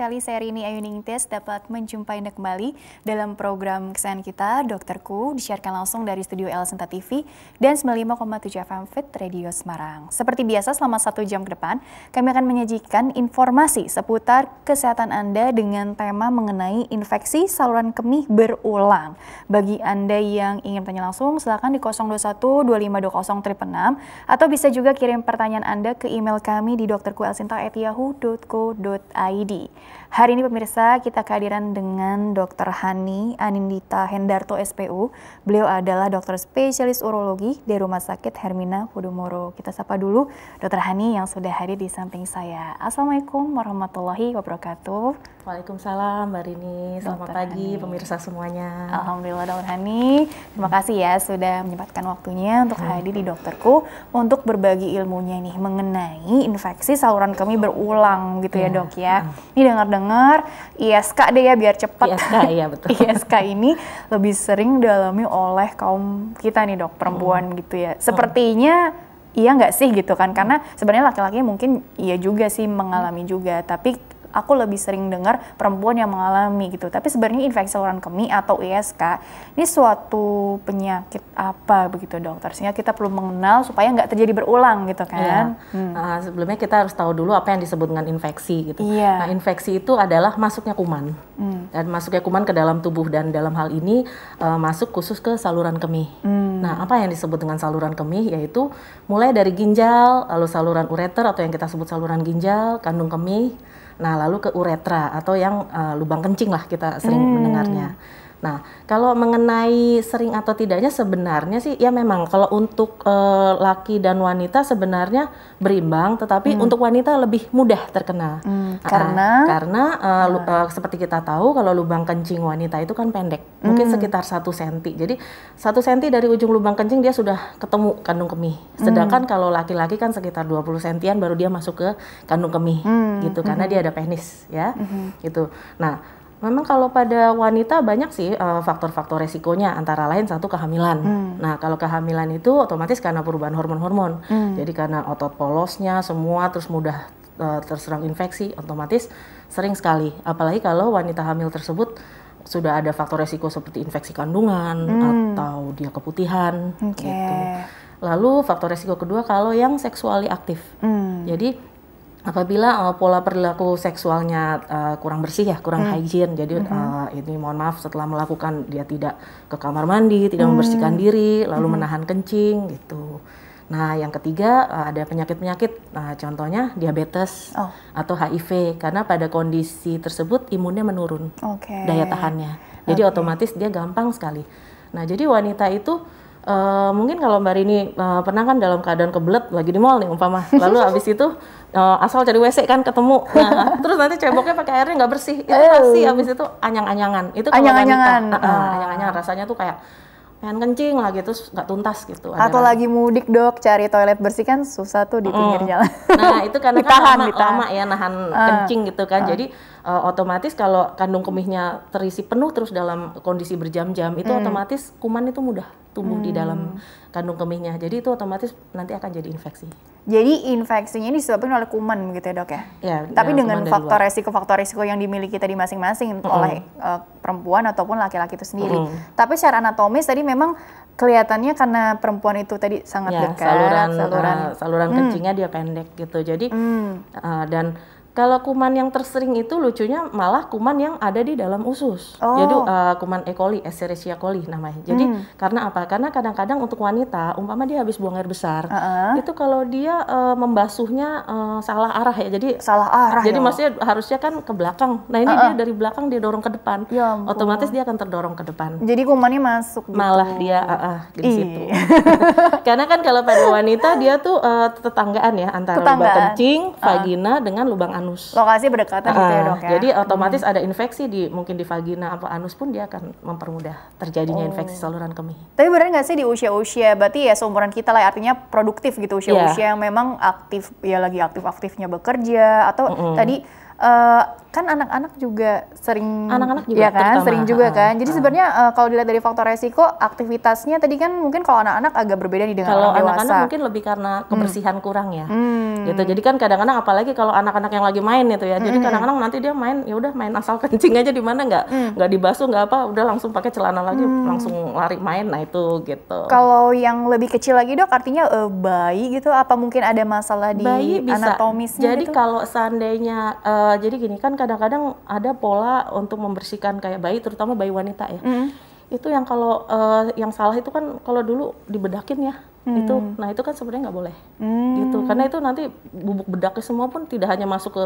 sekali saya Rini Ayuningtis dapat menjumpai Anda kembali dalam program kesehatan kita, Dokterku, disiarkan langsung dari studio El Senta TV dan 95,7 FM Fit Radio Semarang. Seperti biasa, selama satu jam ke depan, kami akan menyajikan informasi seputar kesehatan Anda dengan tema mengenai infeksi saluran kemih berulang. Bagi Anda yang ingin tanya langsung, silakan di 021 2520 atau bisa juga kirim pertanyaan Anda ke email kami di dokterku Hari ini pemirsa kita kehadiran dengan Dr. Hani Anindita Hendarto SPU. Beliau adalah dokter spesialis urologi di Rumah Sakit Hermina Hudomoro. Kita sapa dulu Dr. Hani yang sudah hadir di samping saya. Assalamualaikum warahmatullahi wabarakatuh. Waalaikumsalam Mbak Rini. Selamat Dr. pagi Hani. pemirsa semuanya. Alhamdulillah Dr. Hani. Terima kasih ya sudah menyempatkan waktunya untuk hmm. hadir di dokterku untuk berbagi ilmunya nih mengenai infeksi saluran kami berulang gitu ya, ya dok ya. Hmm. Ini dengar-dengar dengar ISK deh ya biar cepat. ISK iya betul. ISK ini lebih sering dialami oleh kaum kita nih dok perempuan hmm. gitu ya. Hmm. Sepertinya hmm. iya nggak sih gitu kan karena sebenarnya laki-laki mungkin iya juga sih mengalami hmm. juga tapi aku lebih sering dengar perempuan yang mengalami gitu. Tapi sebenarnya infeksi saluran kemih atau ISK ini suatu penyakit apa begitu dokter? Sehingga kita perlu mengenal supaya nggak terjadi berulang gitu iya. kan? Iya. Hmm. Uh, sebelumnya kita harus tahu dulu apa yang disebut dengan infeksi gitu. Iya. Nah infeksi itu adalah masuknya kuman hmm. dan masuknya kuman ke dalam tubuh dan dalam hal ini uh, masuk khusus ke saluran kemih. Hmm. Nah apa yang disebut dengan saluran kemih yaitu mulai dari ginjal, lalu saluran ureter atau yang kita sebut saluran ginjal, kandung kemih, Nah, lalu ke uretra atau yang uh, lubang kencing lah kita sering hmm. mendengarnya. Nah, kalau mengenai sering atau tidaknya sebenarnya sih ya memang kalau untuk e, laki dan wanita sebenarnya berimbang, tetapi hmm. untuk wanita lebih mudah terkena. Hmm, ah, karena uh, karena e, lu, e, seperti kita tahu kalau lubang kencing wanita itu kan pendek, hmm. mungkin sekitar satu senti. Jadi satu senti dari ujung lubang kencing dia sudah ketemu kandung kemih. Hmm. Sedangkan hmm. kalau laki-laki kan sekitar 20 sentian baru dia masuk ke kandung kemih hmm. gitu karena hmm. dia ada penis ya. Hmm. Gitu. Nah, Memang kalau pada wanita banyak sih eh, faktor-faktor uh, resikonya antara lain satu kehamilan. Hmm. Nah kalau kehamilan itu otomatis karena perubahan hormon-hormon, hmm. jadi karena otot polosnya semua terus mudah uh, terserang infeksi, otomatis sering sekali. Apalagi kalau wanita hamil tersebut sudah ada faktor resiko seperti infeksi kandungan hmm. atau dia keputihan. Okay. Gitu. Lalu faktor resiko kedua kalau yang seksuali aktif. Hmm. Jadi apabila uh, pola perilaku seksualnya uh, kurang bersih ya kurang hmm. hygiene jadi hmm. uh, ini mohon maaf setelah melakukan dia tidak ke kamar mandi tidak hmm. membersihkan diri lalu hmm. menahan kencing gitu nah yang ketiga uh, ada penyakit penyakit nah, contohnya diabetes oh. atau HIV karena pada kondisi tersebut imunnya menurun okay. daya tahannya jadi okay. otomatis dia gampang sekali nah jadi wanita itu Uh, mungkin kalau Mbak Rini uh, pernah kan dalam keadaan kebelet lagi di mall nih umpama. Lalu abis itu uh, asal cari WC kan ketemu. Nah, terus nanti ceboknya pakai airnya nggak bersih. Itu pasti abis itu anyang-anyangan. Itu anyang-anyangan. Uh, anyang-anyangan rasanya tuh kayak pengen kencing lagi gitu nggak tuntas gitu atau lagi mudik dok cari toilet bersih kan susah tuh di pinggir mm. jalan nah itu karena kan ditahan, kan lama, ditahan. lama ya nahan uh, kencing gitu kan uh. jadi uh, otomatis kalau kandung kemihnya terisi penuh terus dalam kondisi berjam-jam itu hmm. otomatis kuman itu mudah tumbuh hmm. di dalam hmm. kandung kemihnya. Jadi itu otomatis nanti akan jadi infeksi. Jadi infeksinya ini disebabkan oleh kuman gitu ya dok ya? ya Tapi ya, dengan faktor resiko-faktor resiko yang dimiliki tadi masing-masing mm -hmm. oleh uh, perempuan ataupun laki-laki itu sendiri. Mm -hmm. Tapi secara anatomis tadi memang kelihatannya karena perempuan itu tadi sangat ya, dekat. Saluran, saluran, uh, saluran hmm. kencingnya dia pendek gitu. Jadi mm. uh, dan kalau kuman yang tersering itu lucunya malah kuman yang ada di dalam usus. Oh. Jadi uh, eh, kuman E. coli, Escherichia coli namanya. Jadi hmm. karena apa? Karena kadang-kadang untuk wanita, umpama dia habis buang air besar, uh -uh. itu kalau dia uh, membasuhnya uh, salah arah ya. Jadi salah arah. Jadi ya. maksudnya harusnya kan ke belakang. Nah ini uh -uh. dia dari belakang dia dorong ke depan. Ya Otomatis dia akan terdorong ke depan. Jadi kumannya masuk. Gitu. Malah dia uh -uh, di situ. Karena kan kalau pada wanita dia tuh uh, tetanggaan ya antara tetanggaan. lubang kencing, vagina uh. dengan lubang anus. Lokasi berdekatan uh, gitu ya ah, dok ya. Jadi hmm. otomatis hmm. ada infeksi di mungkin di vagina atau anus pun dia akan mempermudah terjadinya oh. infeksi saluran kemih. Tapi benar nggak sih di usia-usia berarti ya seumuran kita lah ya, artinya produktif gitu usia-usia yeah. yang memang aktif ya lagi aktif-aktifnya bekerja atau mm -hmm. tadi uh, kan anak-anak juga sering anak-anak juga ya kan sering juga kan jadi sebenarnya uh, kalau dilihat dari faktor resiko aktivitasnya tadi kan mungkin kalau anak-anak agak berbeda nih dengan kalau anak anak mungkin lebih karena hmm. kebersihan hmm. kurang ya hmm. gitu jadi kan kadang-kadang apalagi kalau anak-anak yang lagi main itu ya jadi hmm. kadang-kadang nanti dia main ya udah main asal kencing aja di mana nggak hmm. nggak dibasuh nggak apa udah langsung pakai celana lagi hmm. langsung lari main nah itu gitu kalau yang lebih kecil lagi dok artinya uh, bayi gitu apa mungkin ada masalah di bayi bisa. anatomisnya jadi gitu? kalau seandainya uh, jadi gini kan kadang-kadang ada pola untuk membersihkan kayak bayi terutama bayi wanita ya mm itu yang kalau uh, yang salah itu kan kalau dulu dibedakin ya hmm. itu nah itu kan sebenarnya nggak boleh hmm. gitu karena itu nanti bubuk bedaknya semua pun tidak hanya masuk ke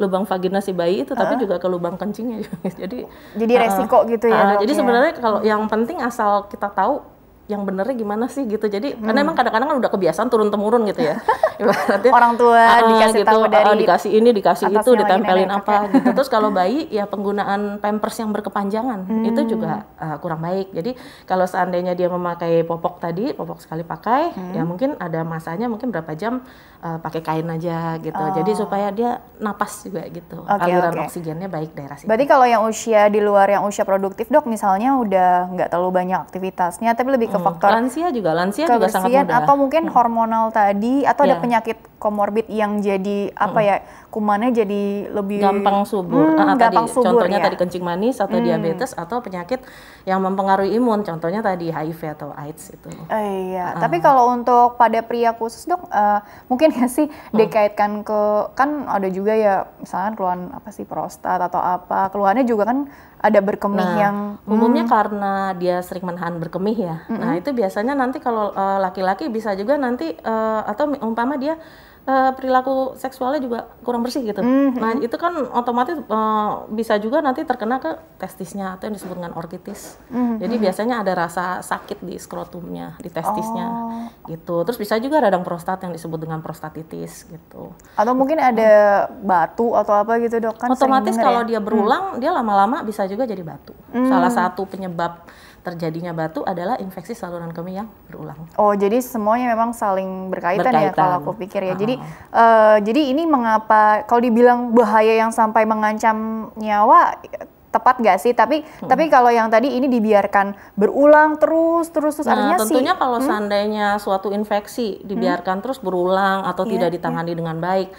lubang vagina si bayi itu uh. tapi ah. juga ke lubang kencingnya jadi jadi uh, resiko gitu ya uh, jadi sebenarnya kalau yang penting asal kita tahu yang benernya gimana sih gitu jadi hmm. karena emang kadang-kadang kan udah kebiasaan turun temurun gitu ya ibaratnya orang tua uh, dikasih gitu, tahu ah, dari uh, dikasih ini dikasih itu ditempelin apa gitu terus kalau bayi ya penggunaan pampers yang berkepanjangan hmm. itu juga uh, kurang baik jadi kalau seandainya dia memakai popok tadi popok sekali pakai hmm. ya mungkin ada masanya mungkin berapa jam uh, pakai kain aja gitu oh. jadi supaya dia napas juga gitu okay, aliran okay. oksigennya baik daerah sini. Berarti kalau yang usia di luar yang usia produktif dok misalnya udah nggak terlalu banyak aktivitasnya tapi lebih ke hmm. faktor lansia juga lansia juga sangat mudah atau mungkin hmm. hormonal tadi atau yeah. ada iya. penyakit komorbid yang jadi apa hmm. ya kumannya jadi lebih gampang subur hmm, nah, gampang tadi, subur contohnya ya. tadi kencing manis atau hmm. diabetes atau penyakit yang mempengaruhi imun contohnya tadi HIV atau AIDS itu uh, iya uh. tapi kalau untuk pada pria khusus dok uh, mungkin ya sih hmm. dikaitkan ke kan ada juga ya misalkan keluhan apa sih prostat atau apa keluhannya juga kan ada berkemih nah, yang umumnya hmm. karena dia sering menahan berkemih ya. Mm -hmm. Nah, itu biasanya nanti kalau laki eh, laki-laki bisa juga nanti uh, atau umpama dia uh, perilaku seksualnya juga kurang bersih gitu. Mm -hmm. Nah itu kan otomatis uh, bisa juga nanti terkena ke testisnya atau yang disebut dengan orkitis. Mm -hmm. Jadi mhm. biasanya ada rasa sakit di skrotumnya, di testisnya oh. gitu. Terus bisa juga radang prostat yang disebut dengan prostatitis gitu. Atau mungkin ada batu atau apa gitu dok kan? Otomatis kalau ya? dia berulang mm. dia lama-lama bisa juga jadi batu. Mm. Salah satu penyebab terjadinya batu adalah infeksi saluran kemih yang berulang. Oh, jadi semuanya memang saling berkaitan, berkaitan. ya kalau aku pikir ya. Uh. Jadi uh, jadi ini mengapa kalau dibilang bahaya yang sampai mengancam nyawa tepat gak sih? Tapi hmm. tapi kalau yang tadi ini dibiarkan berulang terus terus terus nah, artinya tentunya sih, kalau hmm? seandainya suatu infeksi dibiarkan hmm? terus berulang atau yeah, tidak iya. ditangani yeah. dengan baik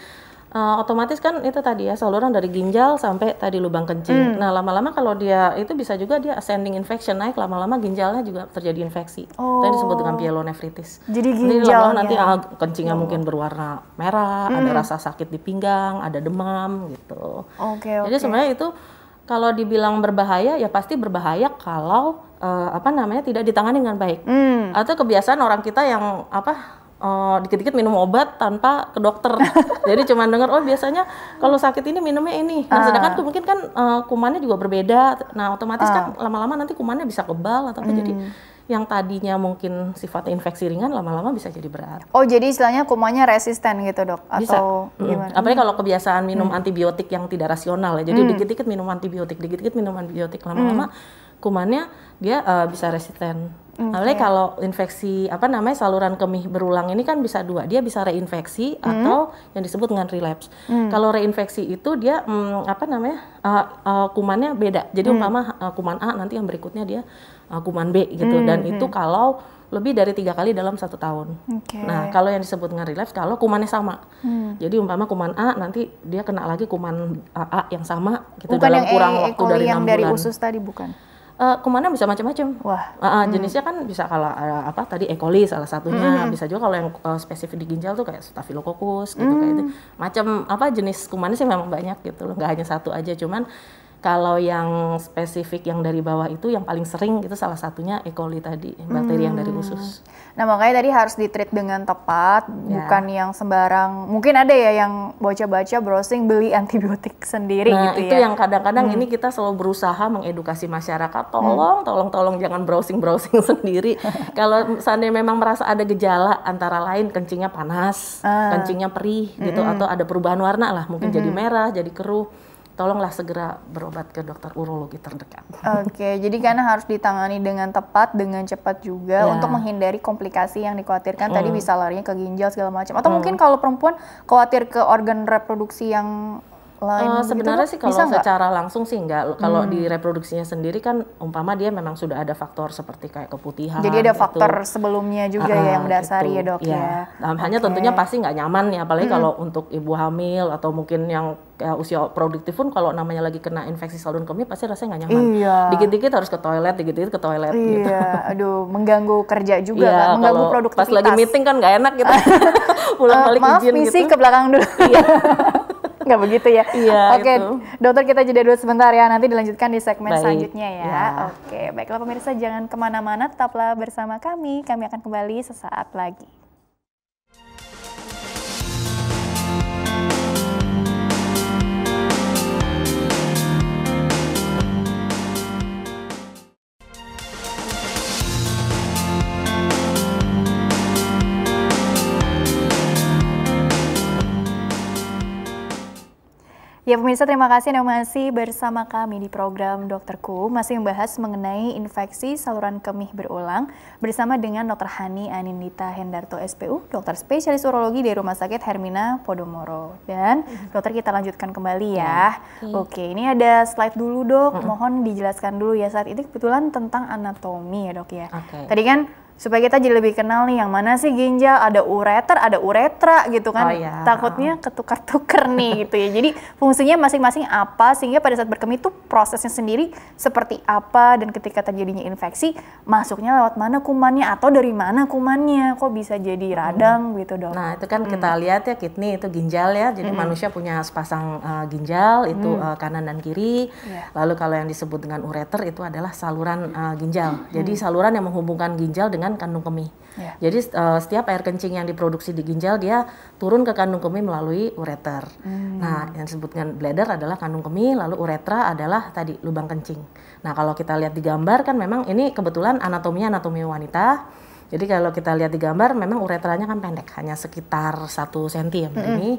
uh, otomatis kan itu tadi ya saluran dari ginjal sampai tadi lubang kencing. Hmm. Nah lama-lama kalau dia itu bisa juga dia ascending infection naik lama-lama ginjalnya juga terjadi infeksi. Oh. Itu disebut dengan oh. pielonefritis. Jadi ginjal nanti ya? ah, kencingnya oh. mungkin berwarna merah, hmm. ada rasa sakit di pinggang, ada demam gitu. Oke. Okay, okay. Jadi sebenarnya itu kalau dibilang berbahaya ya pasti berbahaya kalau uh, apa namanya tidak ditangani dengan baik. Hmm. Atau kebiasaan orang kita yang apa dikit eh, dikit-dikit minum obat tanpa ke dokter. Jadi cuma dengar oh biasanya kalau sakit ini minumnya ini. Nah, uh. sedangkan mungkin kan uh, kumannya juga berbeda. Nah, otomatis uh. kan ah. lama-lama nanti kumannya bisa kebal atau apa hmm. jadi yang tadinya mungkin sifatnya infeksi ringan lama-lama bisa jadi berat. Oh, jadi istilahnya kumannya resisten gitu, Dok? Atau bisa. gimana? Hmm. Apalagi kalau kebiasaan minum hmm. antibiotik yang tidak rasional ya. Jadi dikit hmm. dikit-dikit minum antibiotik, dikit-dikit minum antibiotik lama-lama hmm. kumannya dia uh, bisa resisten. Okay. okay. kalau infeksi apa namanya saluran kemih berulang ini kan bisa dua, dia bisa reinfeksi hmm. atau yang disebut dengan relapse. Hmm. Kalau reinfeksi itu dia mm, apa namanya uh, uh, kumannya beda. Jadi hmm. umpama uh, kuman A nanti yang berikutnya dia uh, kuman B gitu. Hmm. Dan hmm. itu kalau lebih dari tiga kali dalam satu tahun. Okay. Nah, kalau yang disebut dengan relapse, kalau kumannya sama, hmm. jadi umpama kuman A nanti dia kena lagi kuman A, A yang sama, gitu bukan dalam yang kurang e. waktu dari enam bulan. dari usus tadi bukan? uh, eh, kumannya bisa macam-macam. Wah. Uh, uh, hmm. Jenisnya kan bisa kalau uh, apa tadi E. coli salah satunya, hmm. bisa juga kalau yang uh, spesifik di ginjal tuh kayak staphylococcus gitu hmm. kayak itu. Macam apa jenis kumannya sih memang banyak gitu loh, nggak hanya satu aja. Cuman kalau yang spesifik yang dari bawah itu yang paling sering itu salah satunya E. coli tadi, bakteri hmm. yang dari hmm. usus. Nah makanya tadi harus ditreat dengan tepat, ya. bukan yang sembarang. Mungkin ada ya yang baca-baca browsing beli antibiotik sendiri nah, gitu ya. itu yang kadang-kadang hmm. ini kita selalu berusaha mengedukasi masyarakat, tolong, hmm. tolong, tolong jangan browsing-browsing sendiri. Kalau seandainya memang merasa ada gejala antara lain kencingnya panas, uh. kencingnya perih gitu, hmm. atau ada perubahan warna lah, mungkin hmm. jadi merah, jadi keruh tolonglah segera berobat ke dokter urologi terdekat. Oke, okay, jadi karena harus ditangani dengan tepat, dengan cepat juga yeah. untuk menghindari komplikasi yang dikhawatirkan mm. tadi hmm. bisa larinya ke ginjal segala macam. Atau mm. mungkin kalau perempuan khawatir ke organ reproduksi yang lain uh, sebenarnya gitu, sih kalau secara gak? langsung sih enggak kalau hmm. di reproduksinya sendiri kan umpama dia memang sudah ada faktor seperti kayak keputihan jadi ada gitu. faktor sebelumnya juga uh, ya yang mendasari gitu. ya dok ya, ya. Nah, okay. hanya tentunya pasti nggak nyaman ya apalagi hmm. kalau untuk ibu hamil atau mungkin yang ya, usia produktif pun kalau namanya lagi kena infeksi saluran kemih pasti rasanya nggak nyaman iya. dikit-dikit harus ke toilet dikit-dikit ke toilet iya. gitu aduh mengganggu kerja juga iya, kan mengganggu produktivitas pas lagi meeting kan nggak enak gitu pulang uh, balik maaf izin misi gitu. ke belakang dulu iya. nggak begitu ya? Iya. Oke, okay. Gitu. dokter kita jeda dulu sebentar ya. Nanti dilanjutkan di segmen Baik. selanjutnya ya. ya. Oke, okay. baiklah pemirsa jangan kemana-mana, tetaplah bersama kami. Kami akan kembali sesaat lagi. Ya pemirsa terima kasih yang masih bersama kami di program Dokterku masih membahas mengenai infeksi saluran kemih berulang bersama dengan Dr. Hani Anindita Hendarto SPU, dokter spesialis urologi di Rumah Sakit Hermina Podomoro. Dan mm-hmm. dokter kita lanjutkan kembali ya. ya oke, ini ada slide dulu dok, mohon dijelaskan dulu ya saat ini kebetulan tentang anatomi ya dok ya. Okay. Tadi kan supaya kita jadi lebih kenal nih yang mana sih ginjal ada ureter ada uretra gitu kan oh, iya. takutnya ketukar-tukar nih gitu ya jadi fungsinya masing-masing apa sehingga pada saat berkemih itu prosesnya sendiri seperti apa dan ketika terjadinya infeksi masuknya lewat mana kumannya atau dari mana kumannya kok bisa jadi hmm. radang hmm. gitu dong nah itu kan hmm. kita lihat ya kidney itu ginjal ya jadi hmm. manusia punya sepasang uh, ginjal itu hmm. uh, kanan dan kiri yeah. lalu kalau yang disebut dengan ureter itu adalah saluran uh, ginjal hmm. jadi saluran yang menghubungkan ginjal dengan dengan kandung kemih. Yeah. Jadi uh, setiap air kencing yang diproduksi di ginjal dia turun ke kandung kemih melalui ureter. Hmm. Nah, yang disebut dengan bladder adalah kandung kemih, lalu uretra adalah tadi lubang kencing. Nah, kalau kita lihat di gambar kan memang ini kebetulan anatominya anatomi wanita. Jadi kalau kita lihat di gambar memang uretranya kan pendek, hanya sekitar satu senti ya hmm. ini.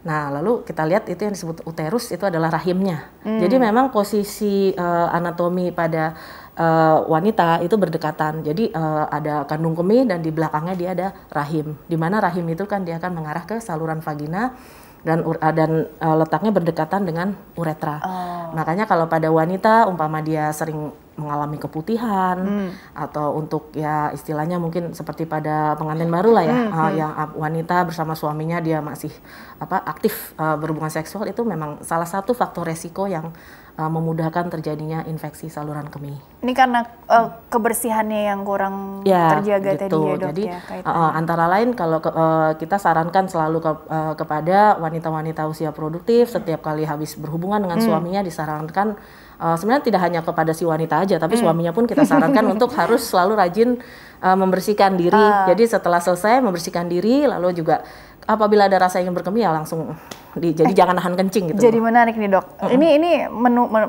Nah, lalu kita lihat itu yang disebut uterus itu adalah rahimnya. Hmm. Jadi memang posisi uh, anatomi pada uh, wanita itu berdekatan. Jadi uh, ada kandung kemih dan di belakangnya dia ada rahim. Di mana rahim itu kan dia akan mengarah ke saluran vagina dan uh, dan uh, letaknya berdekatan dengan uretra. Oh. Makanya kalau pada wanita umpama dia sering mengalami keputihan hmm. atau untuk ya istilahnya mungkin seperti pada pengantin baru lah ya hmm. uh, yang wanita bersama suaminya dia masih apa aktif uh, berhubungan seksual itu memang salah satu faktor resiko yang Uh, memudahkan terjadinya infeksi saluran kemih. Ini karena uh, kebersihannya yang kurang ya, terjaga gitu. tadi ya gitu. dok Jadi, ya. Uh, uh, antara lain kalau uh, kita sarankan selalu ke, uh, kepada wanita-wanita usia produktif setiap kali habis berhubungan dengan hmm. suaminya disarankan uh, sebenarnya tidak hanya kepada si wanita aja, tapi hmm. suaminya pun kita sarankan untuk harus selalu rajin uh, membersihkan diri. Uh. Jadi setelah selesai membersihkan diri, lalu juga apabila ada rasa ingin berkemih ya langsung jadi eh, jangan nahan kencing gitu. Jadi menarik nih dok. Mm -hmm. Ini ini menu, menu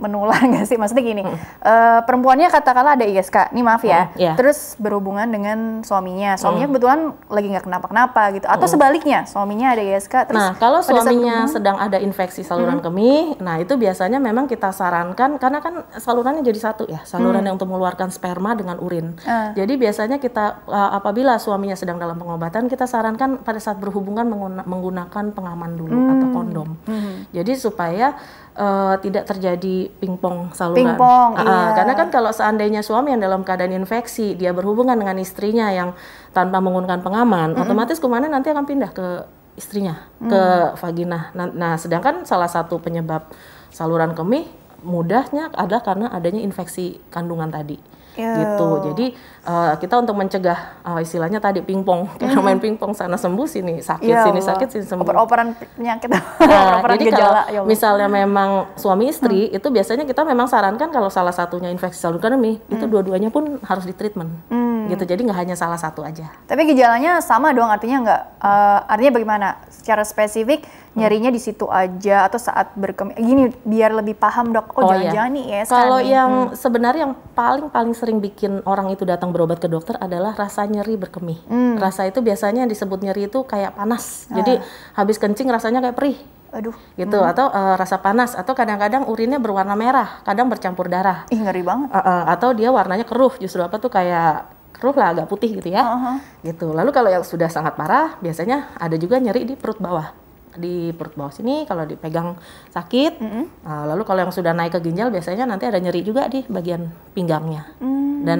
menular nggak sih? Maksudnya gini, hmm. uh, perempuannya katakanlah ada ISK, ini maaf ya, hmm, yeah. terus berhubungan dengan suaminya, suaminya hmm. kebetulan lagi nggak kenapa-kenapa gitu, atau hmm. sebaliknya suaminya ada ISK, terus nah kalau suaminya sedang ada infeksi saluran hmm. kemih, nah itu biasanya memang kita sarankan karena kan salurannya jadi satu ya, saluran hmm. yang untuk mengeluarkan sperma dengan urin, hmm. jadi biasanya kita uh, apabila suaminya sedang dalam pengobatan kita sarankan pada saat berhubungan menggunakan pengaman dulu hmm. atau kondom, hmm. jadi supaya uh, tidak terjadi pingpong saluran. Pingpong, uh, iya. Karena kan kalau seandainya suami yang dalam keadaan infeksi, dia berhubungan dengan istrinya yang tanpa menggunakan pengaman, mm -hmm. otomatis kemana nanti akan pindah ke istrinya, mm. ke vagina. Nah, nah, sedangkan salah satu penyebab saluran kemih mudahnya adalah karena adanya infeksi kandungan tadi yeah. gitu jadi uh, kita untuk mencegah uh, istilahnya tadi pingpong kita mm main pingpong sana sembuh sini sakit yeah, sini sakit sini sembuh oper-operan penyakit nah, jadi gejala, kalau ya misalnya memang suami istri hmm. itu biasanya kita memang sarankan kalau salah satunya infeksi saluran kemih hmm. itu dua-duanya pun harus ditreatment hmm. gitu jadi nggak hanya salah satu aja tapi gejalanya sama doang artinya nggak uh, artinya bagaimana secara spesifik Oh. nyarinya di situ aja atau saat berkem gini biar lebih paham dok oh, oh iya. jangan-jangan iya. nih ya kalau yang hmm. sebenarnya yang paling paling sering bikin orang itu datang berobat ke dokter adalah rasa nyeri berkemih hmm. rasa itu biasanya yang disebut nyeri itu kayak panas ah. jadi habis kencing rasanya kayak perih aduh gitu hmm. atau uh, rasa panas atau kadang-kadang urinnya berwarna merah kadang bercampur darah ih ngeri banget uh, uh, atau dia warnanya keruh justru apa tuh kayak keruh lah agak putih gitu ya uh -huh. gitu lalu kalau yang sudah sangat parah biasanya ada juga nyeri di perut bawah di perut bawah sini kalau dipegang sakit. Mm -hmm. uh, lalu kalau yang sudah naik ke ginjal biasanya nanti ada nyeri juga di bagian pinggangnya. Mm -hmm. Dan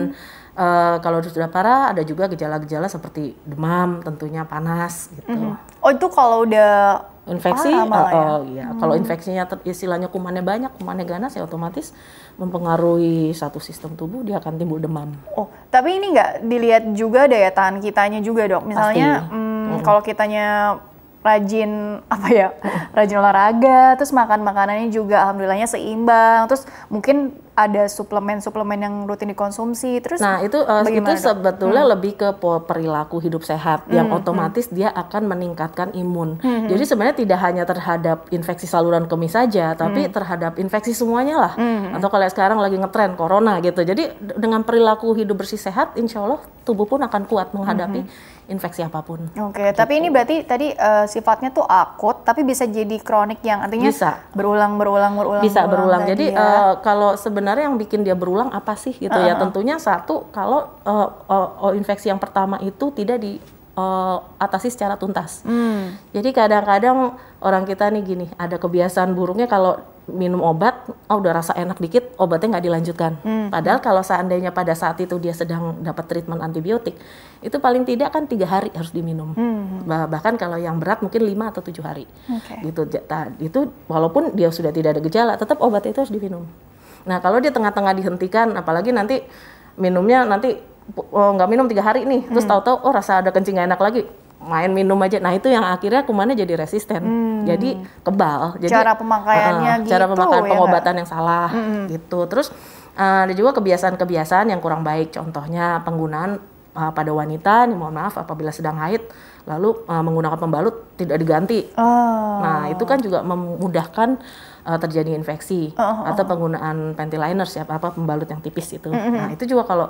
uh, kalau sudah parah ada juga gejala-gejala seperti demam, tentunya panas gitu. Mm -hmm. Oh itu kalau udah infeksi, parah uh, ya? uh, ya. Hmm. Kalau mm. infeksinya istilahnya kumannya banyak, kumannya ganas ya otomatis mempengaruhi satu sistem tubuh dia akan timbul demam. Oh, tapi ini nggak dilihat juga daya tahan kitanya juga dok. Misalnya Hmm, -hmm. kalau kitanya rajin apa ya rajin olahraga terus makan makanannya juga alhamdulillahnya seimbang terus mungkin ada suplemen-suplemen yang rutin dikonsumsi terus nah itu uh, itu sebetulnya hmm. lebih ke perilaku hidup sehat hmm. yang hmm. otomatis hmm. dia akan meningkatkan imun hmm, hmm. jadi sebenarnya tidak hanya terhadap infeksi saluran kemih saja tapi hmm. terhadap infeksi semuanya lah hmm, hmm. atau kalau sekarang lagi ngetren corona gitu jadi dengan perilaku hidup bersih sehat insya Allah tubuh pun akan kuat menghadapi hmm. infeksi apapun oke okay. gitu. tapi ini berarti tadi uh, sifatnya tuh akut tapi bisa jadi kronik yang artinya bisa berulang berulang berulang bisa berulang, berulang. jadi uh, kalau sebenarnya sebenarnya yang bikin dia berulang apa sih gitu uh-huh. ya ah, ah, ah. tentunya satu kalau uh, uh, infeksi yang pertama itu tidak di uh, atasi secara tuntas. Hmm. Jadi kadang-kadang orang kita nih gini, ada kebiasaan buruknya kalau minum obat, oh udah rasa enak dikit, obatnya nggak dilanjutkan. Hmm. Padahal kalau seandainya pada saat itu dia sedang dapat treatment antibiotik, itu paling tidak kan tiga hari harus diminum. Hmm. Bahkan kalau yang berat mungkin lima atau tujuh hari. Okay. Gitu, itu walaupun dia sudah tidak ada gejala, tetap obat itu harus diminum. Nah kalau dia tengah-tengah dihentikan, apalagi nanti minumnya nanti oh, nggak minum tiga hari nih, terus hmm. tahu-tahu oh rasa ada kencing gak enak lagi, main minum aja. Nah itu yang akhirnya kumannya jadi resisten, hmm. jadi kebal. Jadi, cara pemakaiannya uh, gitu. Cara pemakaian ya pengobatan gak? yang salah hmm. gitu. Terus uh, ada juga kebiasaan-kebiasaan yang kurang baik. Contohnya penggunaan uh, pada wanita, nih, mohon maaf apabila sedang haid, lalu uh, menggunakan pembalut tidak diganti. Oh. Nah itu kan juga memudahkan uh, terjadi infeksi oh, oh, oh. atau penggunaan panty liners ya apa pembalut yang tipis itu. Mm -hmm. Nah, itu juga kalau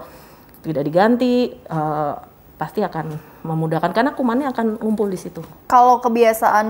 tidak diganti uh, pasti akan memudahkan karena kumannya akan ngumpul di situ. Kalau kebiasaan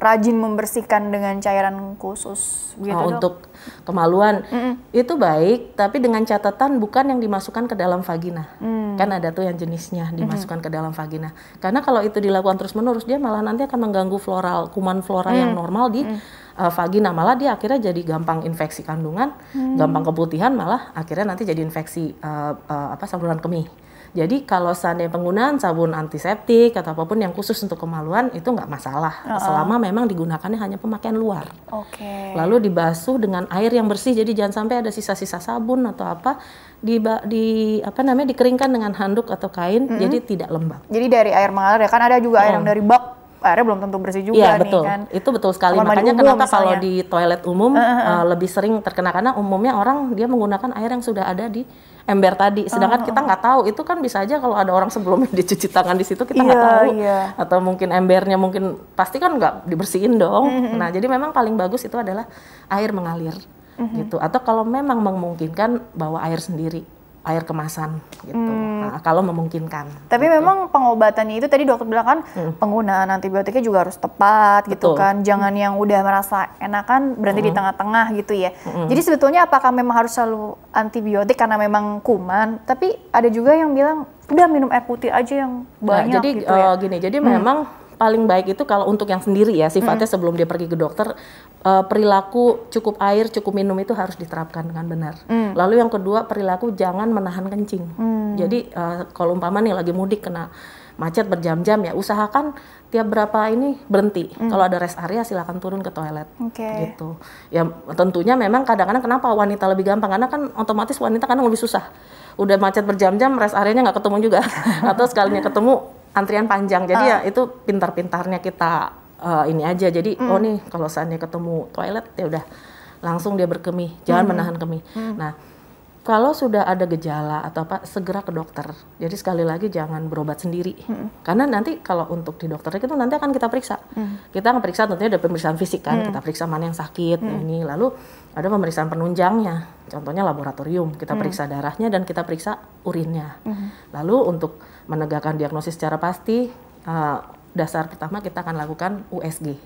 rajin membersihkan dengan cairan khusus gitu oh, untuk kemaluan mm -mm. itu baik tapi dengan catatan bukan yang dimasukkan ke dalam vagina. Mm. Kan ada tuh yang jenisnya dimasukkan mm -hmm. ke dalam vagina. Karena kalau itu dilakukan terus-menerus dia malah nanti akan mengganggu floral kuman flora mm. yang normal di mm uh, vagina malah dia akhirnya jadi gampang infeksi kandungan, mm. gampang keputihan malah akhirnya nanti jadi infeksi uh, uh, apa saluran kemih. Jadi kalau seandainya penggunaan sabun antiseptik atau apapun yang khusus untuk kemaluan itu nggak masalah uh -uh. selama memang digunakannya hanya pemakaian luar. Oke. Okay. Lalu dibasuh dengan air yang bersih jadi jangan sampai ada sisa-sisa sabun atau apa di di apa namanya dikeringkan dengan handuk atau kain mm -hmm. jadi tidak lembab. Jadi dari air mengalir ya kan ada juga air iya. yang dari bak airnya belum tentu bersih juga ya, nih betul. kan. Itu betul sekali. Kamar Makanya kenapa kalau di toilet umum uh, -huh. uh, eh, lebih sering terkena karena umumnya orang dia menggunakan air yang sudah ada di ember tadi. Sedangkan uh, kita oh. nggak tahu itu kan bisa aja kalau ada orang sebelumnya dicuci tangan di situ kita iya, nggak yeah, tahu yeah. atau mungkin embernya mungkin pasti kan nggak dibersihin dong. Mm -hmm. Nah jadi memang paling bagus itu adalah air mengalir mm -hmm. gitu. Atau kalau memang memungkinkan bawa air sendiri air kemasan gitu hmm. nah, kalau memungkinkan. Tapi gitu. memang pengobatannya itu tadi dokter bilang kan hmm. penggunaan antibiotiknya juga harus tepat gitu Betul. gitu kan, jangan hmm. yang udah merasa enakan berhenti hmm. di tengah-tengah gitu ya. Hmm. Jadi sebetulnya apakah memang harus selalu antibiotik karena memang kuman, tapi ada juga yang bilang udah minum air putih aja yang nah, banyak. Nah, jadi gitu ya. uh, gini, jadi hmm. memang paling baik itu kalau untuk yang sendiri ya sifatnya hmm. sebelum dia pergi ke dokter uh, perilaku cukup air cukup minum itu harus diterapkan dengan benar. Hmm. Lalu yang kedua perilaku jangan menahan kencing. Hmm. Jadi uh, kalau umpama nih lagi mudik kena macet berjam-jam ya usahakan tiap berapa ini berhenti hmm. kalau ada rest area silahkan turun ke toilet okay. gitu ya tentunya memang kadang-kadang kenapa wanita lebih gampang karena kan otomatis wanita kan lebih susah udah macet berjam-jam rest areanya nggak ketemu juga atau sekalinya ketemu antrian panjang. Jadi uh. ya itu pintar-pintarnya kita uh, ini aja. Jadi mm. oh nih kalau seandainya ketemu toilet ya udah langsung dia berkemih, jangan mm. menahan kemih. Mm. Nah, kalau sudah ada gejala atau apa, segera ke dokter. Jadi sekali lagi jangan berobat sendiri, Mm. karena nanti kalau untuk di dokter itu nanti akan kita periksa. Mm. Kita akan periksa tentunya ada pemeriksaan fisik kan, mm. kita periksa mana yang sakit mm. ini, lalu ada pemeriksaan penunjangnya, contohnya laboratorium, kita hmm. periksa darahnya dan kita periksa urinnya. Hmm. Lalu untuk menegakkan diagnosis secara pasti, uh, dasar pertama kita akan lakukan USG.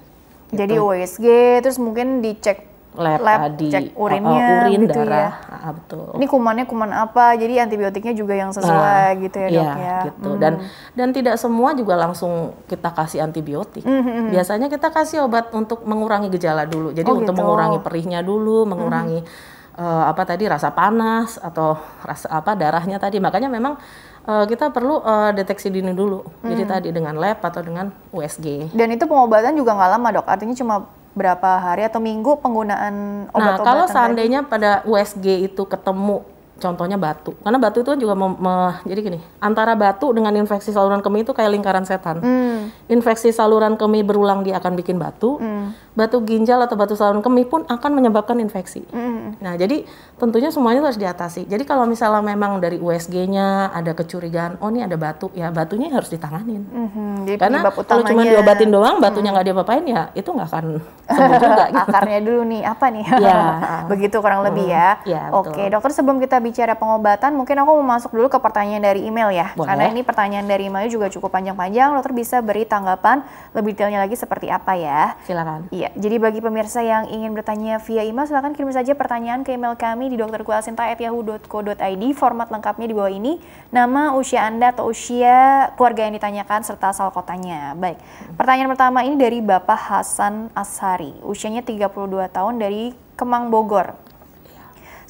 Gitu. Jadi USG, terus mungkin dicek lab, lab tadi, cek oh, oh, urinnya, uh, urin, gitu ya. darah, ya. uh, betul. Ini kumannya kuman apa? Jadi antibiotiknya juga yang nah, sesuai uh, gitu ya iya, ya. Gitu. Hmm. Dan dan tidak semua juga langsung kita kasih antibiotik. Hmm, hmm, hmm. Biasanya kita kasih obat untuk mengurangi gejala dulu. Jadi oh, untuk gitu. mengurangi perihnya dulu, mengurangi hmm uh, apa tadi rasa panas atau rasa apa darahnya tadi. Makanya memang uh, kita perlu uh, deteksi dini dulu. Hmm. Jadi tadi dengan lab atau dengan USG. Dan itu pengobatan juga nggak lama dok. Artinya cuma berapa hari atau minggu penggunaan nah, obat-obatan? Nah kalau seandainya pada USG itu ketemu contohnya batu karena batu itu juga me, me, jadi gini antara batu dengan infeksi saluran kemih itu kayak lingkaran setan mm. infeksi saluran kemih berulang dia akan bikin batu mm. batu ginjal atau batu saluran kemih pun akan menyebabkan infeksi mm. nah jadi tentunya semuanya harus diatasi jadi kalau misalnya memang dari USG-nya ada kecurigaan oh ini ada batu ya batunya harus ditanganin mm-hmm. karena kalau cuma diobatin doang hmm. batunya nggak mm. diapa-apain ya itu nggak akan sembuh juga gitu. akarnya dulu nih apa nih ya. begitu kurang lebih mm. ya, ya oke dokter sebelum kita bicara pengobatan, mungkin aku mau masuk dulu ke pertanyaan dari email ya. Boleh. Karena ini pertanyaan dari email juga cukup panjang-panjang. Dokter bisa beri tanggapan lebih detailnya lagi seperti apa ya? Silakan. Iya. Jadi bagi pemirsa yang ingin bertanya via email, silakan kirim saja pertanyaan ke email kami di dokterkuasinta@yahoo.co.id. Format lengkapnya di bawah ini. Nama, usia Anda atau usia keluarga yang ditanyakan serta asal kotanya. Baik. Pertanyaan pertama ini dari Bapak Hasan Ashari. Usianya 32 tahun dari Kemang Bogor.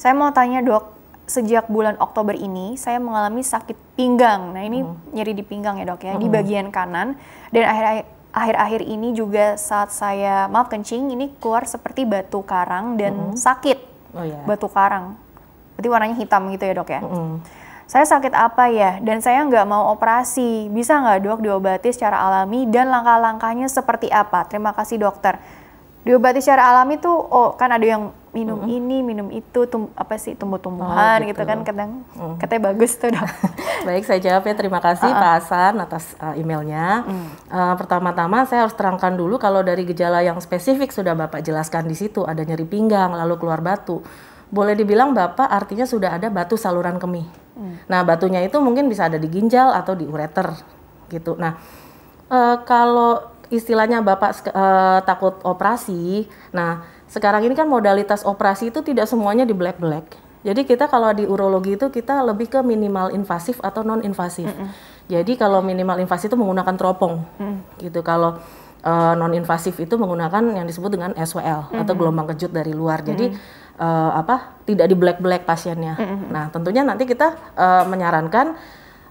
Saya mau tanya dok, sejak bulan Oktober ini saya mengalami sakit pinggang. Nah ini hmm. nyeri di pinggang ya dok ya hmm. di bagian kanan dan akhir akhir ini juga saat saya maaf kencing ini keluar seperti batu karang dan hmm. sakit oh, yeah. batu karang. Berarti warnanya hitam gitu ya dok ya. Hmm. Saya sakit apa ya dan saya nggak mau operasi. Bisa nggak dok diobati secara alami dan langkah-langkahnya seperti apa? Terima kasih dokter diobati secara alami tuh oh kan ada yang minum mm -hmm. ini minum itu tum, apa sih tumbuh-tumbuhan oh, gitu. gitu kan kadang mm. katanya bagus tuh dok baik saya jawab ya terima kasih uh -uh. Pak Hasan atas uh, emailnya mm. uh, pertama-tama saya harus terangkan dulu kalau dari gejala yang spesifik sudah bapak jelaskan di situ ada nyeri pinggang lalu keluar batu boleh dibilang bapak artinya sudah ada batu saluran kemih mm. nah batunya itu mungkin bisa ada di ginjal atau di ureter gitu nah uh, kalau istilahnya Bapak uh, takut operasi. Nah, sekarang ini kan modalitas operasi itu tidak semuanya di black-black. Jadi kita kalau di urologi itu kita lebih ke minimal invasif atau non invasif. Mm -hmm. Jadi kalau minimal invasif itu menggunakan teropong, mm. gitu. Kalau uh, eh, non invasif itu menggunakan yang disebut dengan SWL mm -hmm. atau gelombang kejut dari luar. Mm -hmm. Jadi uh, apa tidak di black black pasiennya. Mm -hmm. Nah tentunya nanti kita uh, menyarankan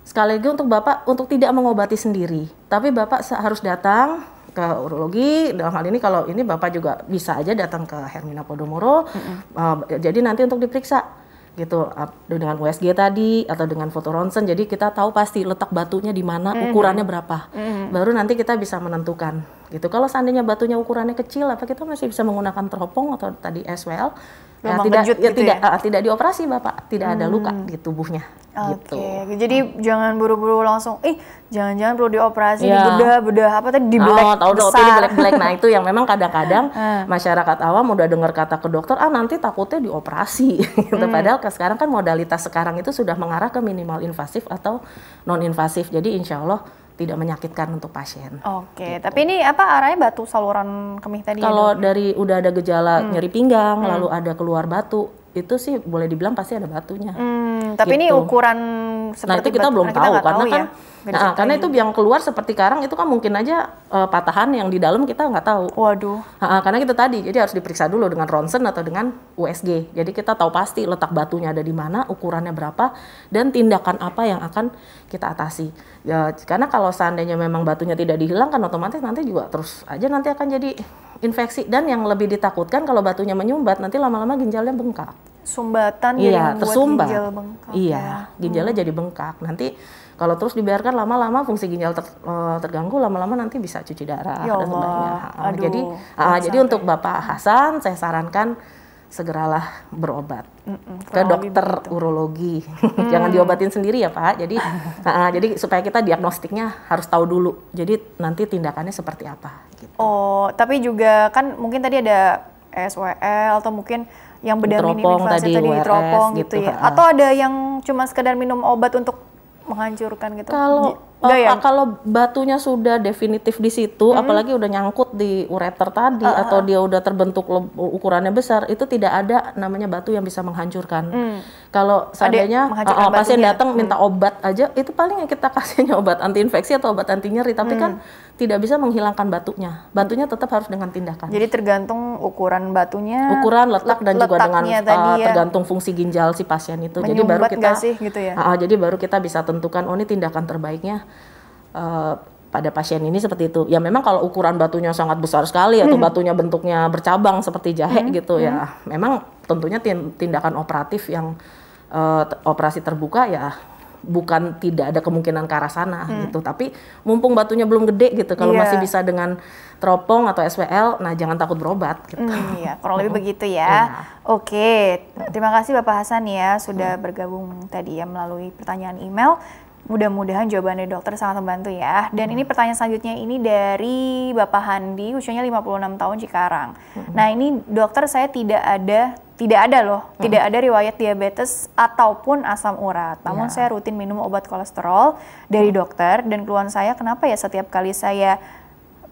sekali lagi untuk bapak untuk tidak mengobati sendiri. Tapi Bapak harus datang ke urologi dalam hal ini kalau ini bapak juga bisa aja datang ke Hermina Podomoro mm-hmm. uh, jadi nanti untuk diperiksa gitu dengan USG tadi atau dengan foto ronsen jadi kita tahu pasti letak batunya di mana mm-hmm. ukurannya berapa mm-hmm. baru nanti kita bisa menentukan gitu. Kalau seandainya batunya ukurannya kecil, apa kita masih bisa menggunakan teropong atau tadi well? Ya, tidak, ya, gitu tidak, Uh, tidak dioperasi bapak, tidak hmm. ada luka di tubuhnya. Gitu. Oke, okay. gitu. jadi hmm. jangan buru-buru langsung, Eh, jangan-jangan perlu dioperasi, yeah. di bedah apa tadi dibelek oh, tahu besar. Dong, black, belek Nah itu yang memang kadang-kadang hmm. masyarakat awam udah dengar kata ke dokter, ah nanti takutnya dioperasi. gitu. Hmm. Padahal sekarang kan modalitas sekarang itu sudah mengarah ke minimal invasif atau non invasif. Jadi insya Allah tidak menyakitkan untuk pasien. Oke, gitu. tapi ini apa arahnya batu saluran kemih tadi? Ya, Kalau dari udah ada gejala hmm. nyeri pinggang, hmm. lalu ada keluar batu, itu sih boleh dibilang pasti ada batunya. Hmm, tapi gitu. ini ukuran seperti Nah, itu kita batu, belum tahu kita karena tahu, kan ya? nah, karena itu yang keluar seperti karang itu kan mungkin aja uh, patahan yang di dalam kita nggak tahu. Waduh. Nah, karena kita tadi jadi harus diperiksa dulu dengan ronsen atau dengan USG. Jadi kita tahu pasti letak batunya ada di mana, ukurannya berapa dan tindakan apa yang akan kita atasi. Ya, karena kalau seandainya memang batunya tidak dihilangkan otomatis nanti juga terus aja nanti akan jadi infeksi dan yang lebih ditakutkan kalau batunya menyumbat nanti lama-lama ginjalnya bengkak. Sumbatan iya, membuat tersumbat. ginjal bengkak. Iya, ya. ginjalnya hmm. jadi bengkak. Nanti kalau terus dibiarkan lama-lama fungsi ginjal ter, eh, terganggu lama-lama nanti bisa cuci darah ya Allah. dan sebagainya. Aduh, ah, jadi uh, jadi untuk Bapak Hasan saya sarankan segeralah berobat mm -mm, ke dokter begitu. urologi. Mm. Jangan diobatin sendiri ya Pak. Jadi nah, jadi supaya kita diagnostiknya harus tahu dulu. Jadi nanti tindakannya seperti apa. Gitu. Oh, tapi juga kan mungkin tadi ada SWL atau mungkin yang bedah minimalisasi tadi, tadi WRS, gitu, gitu ya. Atau ada yang cuma sekedar minum obat untuk menghancurkan gitu. Kalau Uh, ya? kalau batunya sudah definitif di situ, hmm. apalagi udah nyangkut di ureter tadi uh, uh, atau ah. dia udah terbentuk ukurannya besar, itu tidak ada namanya batu yang bisa menghancurkan. Hmm. Kalau seandainya uh, pasien datang hmm. minta obat aja, itu paling yang kita kasihnya obat anti infeksi atau obat anti nyeri, tapi hmm. kan tidak bisa menghilangkan batunya. Batunya tetap harus dengan tindakan. Jadi tergantung ukuran batunya, ukuran letak dan juga dengan uh, ya. tergantung fungsi ginjal si pasien itu. jadi baru kita sih, gitu ya? uh, jadi baru kita bisa tentukan oh ini tindakan terbaiknya uh, pada pasien ini seperti itu. Ya memang kalau ukuran batunya sangat besar sekali atau hmm. batunya bentuknya bercabang seperti jahe hmm. gitu ya, hmm. memang tentunya tindakan operatif yang uh, operasi terbuka ya bukan tidak ada kemungkinan ke arah sana hmm. gitu. Tapi mumpung batunya belum gede gitu, kalau yeah. masih bisa dengan teropong atau SWL, nah jangan takut berobat. Gitu. Hmm, iya, kurang lebih begitu ya. Yeah. Oke, terima kasih Bapak Hasan ya sudah hmm. bergabung tadi ya melalui pertanyaan email. Mudah-mudahan jawaban dari dokter sangat membantu ya. Dan hmm. ini pertanyaan selanjutnya ini dari Bapak Handi, usianya 56 tahun Cikarang. Hmm. Nah ini dokter saya tidak ada, tidak ada loh, hmm. tidak ada riwayat diabetes ataupun asam urat. Namun ya. saya rutin minum obat kolesterol dari hmm. dokter dan keluhan saya kenapa ya setiap kali saya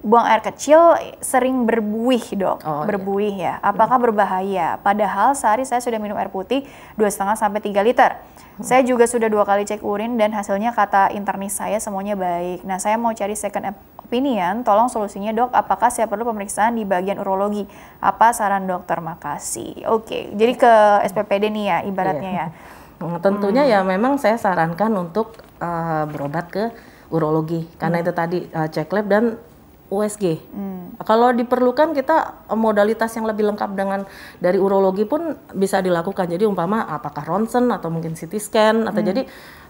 buang air kecil sering berbuih dok, oh, iya. berbuih iya. ya. Apakah hmm. berbahaya? Padahal sehari saya sudah minum air putih 2,5 sampai 3 liter. Hmm. Saya juga sudah dua kali cek urin dan hasilnya kata internis saya semuanya baik. Nah saya mau cari second opinion, tolong solusinya dok. Apakah saya perlu pemeriksaan di bagian urologi? Apa saran dokter? Makasih. Oke, jadi ke SPPD nih ya ibaratnya iya. ya. Hmm, tentunya hmm. ya memang saya sarankan untuk uh, berobat ke urologi karena hmm. itu tadi uh, cek lab dan USG. Hmm. Kalau diperlukan kita eh, modalitas yang lebih lengkap dengan dari urologi pun bisa dilakukan. Jadi umpama apakah ronsen atau mungkin CT scan atau hmm. jadi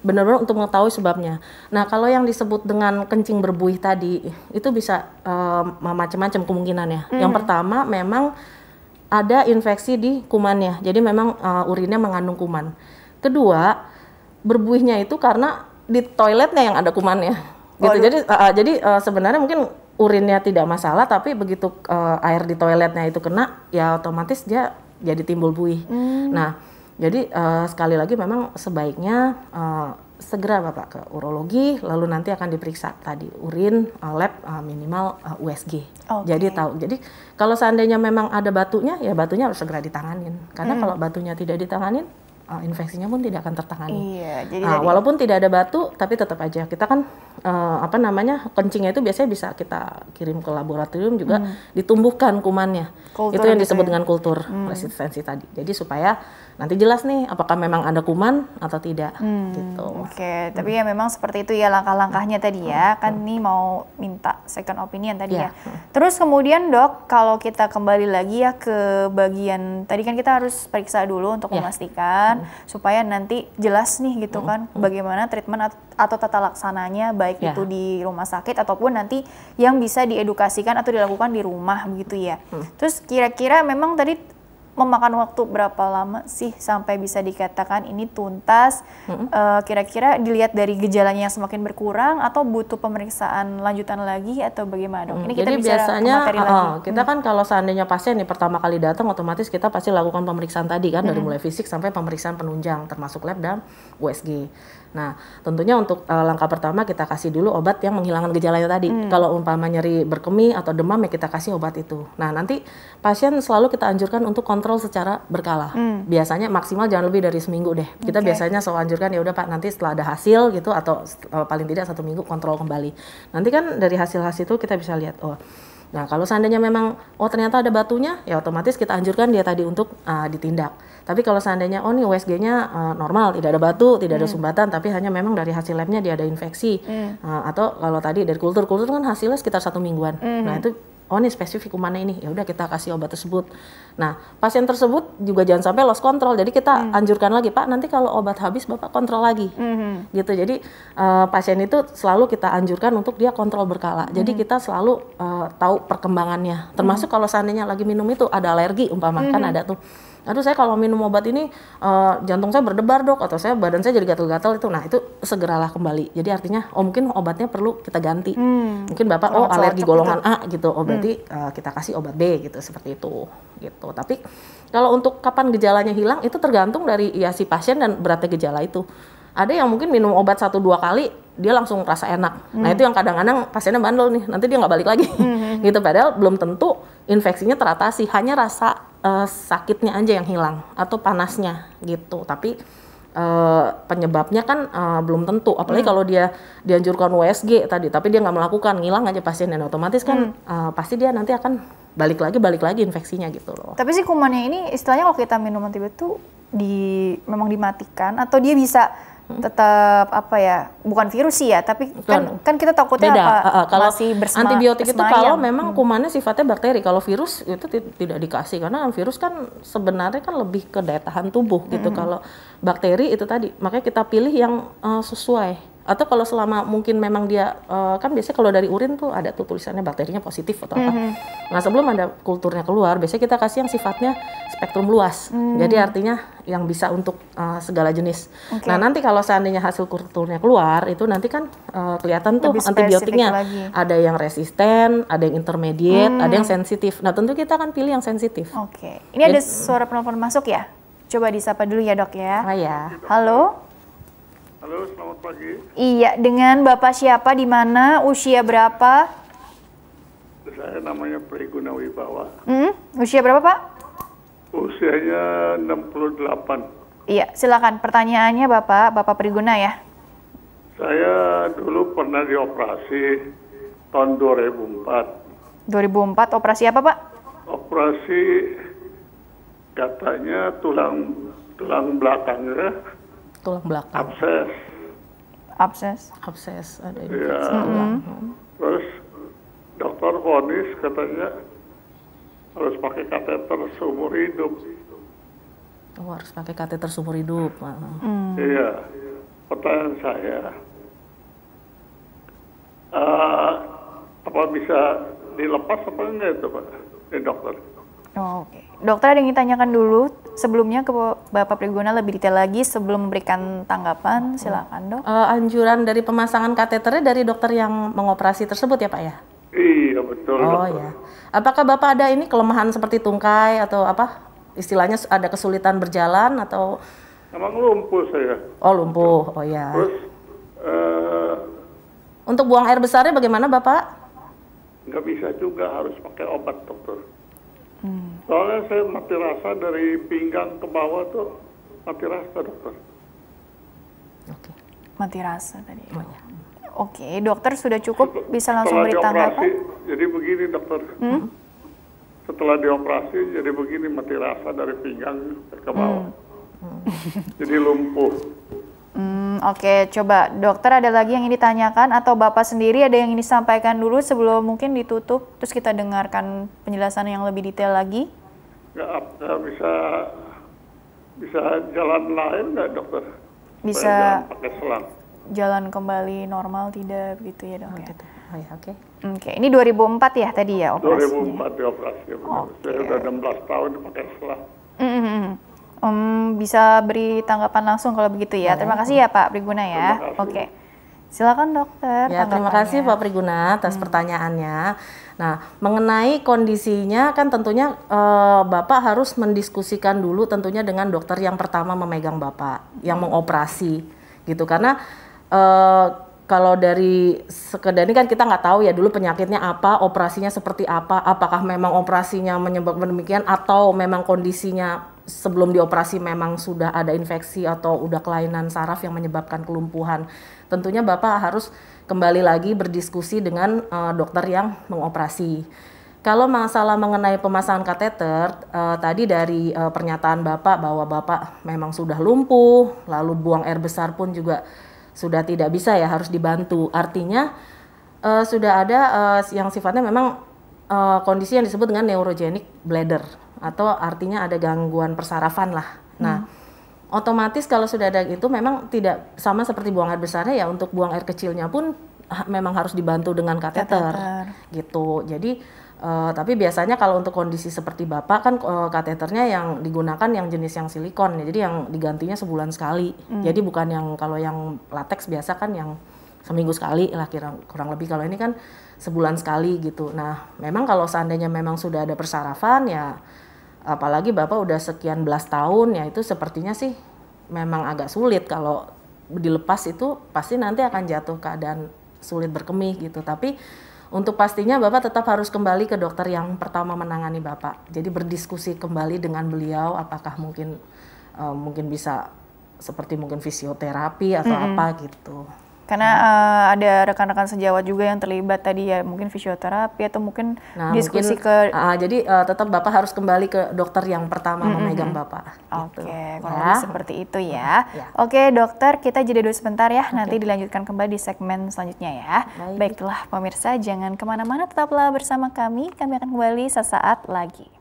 benar-benar untuk mengetahui sebabnya. Nah kalau yang disebut dengan kencing berbuih tadi itu bisa um, macam-macam kemungkinannya. Hmm. Yang pertama memang ada infeksi di kumannya. Jadi memang uh, urinnya mengandung kuman. Kedua berbuihnya itu karena di toiletnya yang ada kumannya gitu. Jadi uh, jadi uh, sebenarnya mungkin urinnya tidak masalah tapi begitu uh, air di toiletnya itu kena ya otomatis dia jadi timbul buih. Hmm. Nah, jadi uh, sekali lagi memang sebaiknya uh, segera Bapak ke urologi lalu nanti akan diperiksa tadi urin, uh, lab uh, minimal uh, USG. Okay. Jadi tahu. Jadi kalau seandainya memang ada batunya ya batunya harus segera ditanganin. Karena hmm. kalau batunya tidak ditanganin uh, infeksinya pun tidak akan tertangani. Iya, jadi nah, walaupun tidak ada batu, tapi tetap aja kita kan uh, apa namanya kencingnya itu biasanya bisa kita kirim ke laboratorium juga hmm. ditumbuhkan kumannya. Kultur itu yang gitu disebut ya? dengan kultur hmm. resistensi tadi. Jadi supaya nanti jelas nih apakah memang ada kuman atau tidak hmm, gitu. Oke, okay. hmm. tapi ya memang seperti itu ya langkah-langkahnya tadi ya. Hmm. Kan ini mau minta second opinion tadi yeah. ya. ya. Hmm. Terus kemudian Dok, kalau kita kembali lagi ya ke bagian tadi kan kita harus periksa dulu untuk yeah. memastikan hmm. supaya nanti jelas nih gitu hmm. kan hmm. bagaimana treatment atau tata laksananya baik yeah. itu di rumah sakit ataupun nanti yang bisa diedukasikan atau dilakukan di rumah begitu ya. Hmm. Terus kira-kira memang tadi memakan waktu berapa lama sih sampai bisa dikatakan ini tuntas? Eh, kira-kira -hmm. uh, dilihat dari gejalanya yang semakin berkurang atau butuh pemeriksaan lanjutan lagi atau bagaimana Dong? Mm, ini kita Jadi biasanya uh, lagi. kita hmm. kan kalau seandainya pasien ini pertama kali datang otomatis kita pasti lakukan pemeriksaan tadi kan -hmm. dari mulai fisik sampai pemeriksaan penunjang termasuk lab dan USG. Nah, tentunya untuk uh, langkah pertama kita kasih dulu obat yang menghilangkan gejalanya tadi. Hmm. Kalau umpama nyeri berkemih atau demam ya kita kasih obat itu. Nah, nanti pasien selalu kita anjurkan untuk kontrol kontrol secara berkala. Hmm. Biasanya maksimal jangan lebih dari seminggu deh. Kita okay. biasanya selalu anjurkan ya udah Pak nanti setelah ada hasil gitu atau uh, paling tidak satu minggu kontrol kembali. Nanti kan dari hasil-hasil itu kita bisa lihat oh Nah, kalau seandainya memang oh ternyata ada batunya, ya otomatis kita anjurkan dia tadi untuk uh, ditindak. Tapi kalau seandainya oh nih USG-nya uh, eh, normal, tidak ada batu, tidak hmm. ada sumbatan, tapi hanya memang dari hasil labnya dia ada infeksi hmm. uh, atau kalau tadi dari kultur kultur kan hasilnya sekitar satu mingguan. Hmm. Nah itu oh ini spesifik kumannya ini ya udah kita kasih obat tersebut nah pasien tersebut juga jangan sampai lost control jadi kita hmm. anjurkan lagi pak nanti kalau obat habis bapak kontrol lagi hmm. gitu jadi uh, pasien itu selalu kita anjurkan untuk dia kontrol berkala jadi hmm. kita selalu uh, tahu perkembangannya termasuk hmm. kalau seandainya lagi minum itu ada alergi umpama kan hmm. kan ada tuh aduh saya kalau minum obat ini uh, jantung saya berdebar dok atau saya badan saya jadi gatal-gatal itu nah itu segeralah kembali jadi artinya oh mungkin obatnya perlu kita ganti hmm. mungkin bapak oh, alergi golongan itu. A gitu oh berarti hmm. uh, kita kasih obat B gitu seperti itu gitu tapi kalau untuk kapan gejalanya hilang itu tergantung dari ya si pasien dan beratnya gejala itu ada yang mungkin minum obat satu dua kali dia langsung rasa enak. Nah, hmm. Nah itu yang kadang-kadang pasiennya bandel nih, nanti dia nggak balik lagi, hmm. hmm, hmm. gitu. Padahal belum tentu infeksinya teratasi, hanya rasa uh, sakitnya aja yang hilang atau panasnya gitu. Tapi Uh, penyebabnya kan uh, belum tentu apalagi hmm. kalau dia dianjurkan USG tadi tapi dia nggak melakukan ngilang aja pasien dan otomatis kan hmm. uh, pasti dia nanti akan balik lagi balik lagi infeksinya gitu loh tapi sih kumannya ini istilahnya kalau kita minum antibiotik tuh di memang dimatikan atau dia bisa tetap apa ya bukan virus ya tapi kan kan kita takutnya Beda. apa uh, uh, kalau masih bersama antibiotik bersemayam. itu kalau memang kumannya sifatnya bakteri kalau virus itu tidak dikasih karena virus kan sebenarnya kan lebih ke daya tahan tubuh gitu mm -hmm. kalau bakteri itu tadi makanya kita pilih yang uh, sesuai atau kalau selama mungkin memang dia uh, kan biasanya kalau dari urin tuh ada tuh tulisannya bakterinya positif atau apa. Mm-hmm. Nah sebelum ada kulturnya keluar, biasanya kita kasih yang sifatnya spektrum luas. Mm. Jadi artinya yang bisa untuk uh, segala jenis. Okay. Nah nanti kalau seandainya hasil kulturnya keluar, itu nanti kan uh, kelihatan Lebih tuh antibiotiknya lagi. ada yang resisten, ada yang intermediate, mm. ada yang sensitif. Nah tentu kita akan pilih yang sensitif. Oke, okay. ini Jadi, ada suara penelpon masuk ya? Coba disapa dulu ya dok ya. Oh ya. Halo. Halo, selamat pagi. Iya, dengan Bapak siapa, di mana, usia berapa? Saya namanya Priguna Wibawa. Hmm, usia berapa, Pak? Usianya 68. Iya, silakan. Pertanyaannya Bapak, Bapak Priguna ya. Saya dulu pernah dioperasi tahun 2004. 2004, operasi apa, Pak? Operasi katanya tulang tulang belakangnya tulang belakang. Abses. Abses. Abses ada iya. infeksi ya. Hmm. Terus dokter vonis katanya harus pakai kateter seumur hidup. Oh, harus pakai kateter seumur hidup. Hmm. Iya. Pertanyaan saya, uh, apa bisa dilepas apa enggak itu Pak? Eh, dokter. Oh, Oke, okay. dokter ada yang ditanyakan dulu sebelumnya ke Bapak Priguna lebih detail lagi sebelum memberikan tanggapan silakan dok. Uh, anjuran dari pemasangan kateternya dari dokter yang mengoperasi tersebut ya pak ya? Iya betul. Oh dokter. ya. Apakah bapak ada ini kelemahan seperti tungkai atau apa istilahnya ada kesulitan berjalan atau? Emang lumpuh saya. Oh lumpuh, oh ya. Terus uh... untuk buang air besarnya bagaimana bapak? Nggak bisa juga harus pakai obat dokter. Hmm. Soalnya saya mati rasa dari pinggang ke bawah tuh mati rasa dokter. Oke, okay. mati rasa tadi. Oh. Oke, okay, dokter sudah cukup Setel, bisa langsung beri tanggapan. Jadi begini dokter. Hmm? Setelah dioperasi jadi begini mati rasa dari pinggang ke bawah. Hmm. Hmm. jadi lumpuh. Hmm, Oke, okay. coba dokter ada lagi yang ini tanyakan atau Bapak sendiri ada yang ini sampaikan dulu sebelum mungkin ditutup, terus kita dengarkan penjelasan yang lebih detail lagi. Ya, bisa bisa jalan lain nggak dokter? Bisa. Pakai selang. Jalan kembali normal tidak begitu ya dok oh, ya? Gitu. Oh, ya oke. Okay. Oke, okay. ini 2004 ya tadi ya operasinya? 2004 ya operasi. Oh, Saya sudah 16 tahun pakai selang. Mm -hmm. hmm, hmm. Um, bisa beri tanggapan langsung kalau begitu ya. Terima hmm. kasih ya Pak Priguna ya. Oke. Silakan dokter. Ya, terima kasih Pak Priguna atas hmm. pertanyaannya. Nah, mengenai kondisinya kan tentunya e, Bapak harus mendiskusikan dulu tentunya dengan dokter yang pertama memegang Bapak, yang hmm. mengoperasi gitu. Karena e, kalau dari sekedar ini kan kita nggak tahu ya dulu penyakitnya apa, operasinya seperti apa, apakah memang operasinya menyebabkan demikian atau memang kondisinya sebelum dioperasi memang sudah ada infeksi atau udah kelainan saraf yang menyebabkan kelumpuhan. Tentunya Bapak harus kembali lagi berdiskusi dengan uh, dokter yang mengoperasi. Kalau masalah mengenai pemasangan kateter, uh, tadi dari uh, pernyataan Bapak bahwa Bapak memang sudah lumpuh, lalu buang air besar pun juga sudah tidak bisa ya harus dibantu. Artinya uh, sudah ada uh, yang sifatnya memang uh, kondisi yang disebut dengan neurogenic bladder atau artinya ada gangguan persarafan lah. Nah, hmm. otomatis kalau sudah ada itu memang tidak sama seperti buang air besarnya ya untuk buang air kecilnya pun ha, memang harus dibantu dengan kateter, kateter. gitu. Jadi uh, tapi biasanya kalau untuk kondisi seperti bapak kan uh, kateternya yang digunakan yang jenis yang silikon ya. Jadi yang digantinya sebulan sekali. Hmm. Jadi bukan yang kalau yang latex biasa kan yang seminggu sekali lah kira kurang lebih kalau ini kan sebulan sekali gitu. Nah, memang kalau seandainya memang sudah ada persarafan ya apalagi Bapak udah sekian belas tahun ya itu sepertinya sih memang agak sulit kalau dilepas itu pasti nanti akan jatuh keadaan sulit berkemih gitu. Tapi untuk pastinya Bapak tetap harus kembali ke dokter yang pertama menangani Bapak. Jadi berdiskusi kembali dengan beliau apakah mungkin uh, mungkin bisa seperti mungkin fisioterapi atau mm -hmm. apa gitu karena hmm. uh, ada rekan-rekan sejawat juga yang terlibat tadi ya mungkin fisioterapi atau mungkin nah, diskusi mungkin, ke uh, jadi uh, tetap bapak harus kembali ke dokter yang pertama -hmm. memegang hmm, hmm. bapak gitu. oke okay, gitu. kurang ya. seperti itu ya, ya. oke okay, dokter kita jeda dulu sebentar ya okay. nanti dilanjutkan kembali di segmen selanjutnya ya Baik. baiklah pemirsa jangan kemana-mana tetaplah bersama kami kami akan kembali sesaat lagi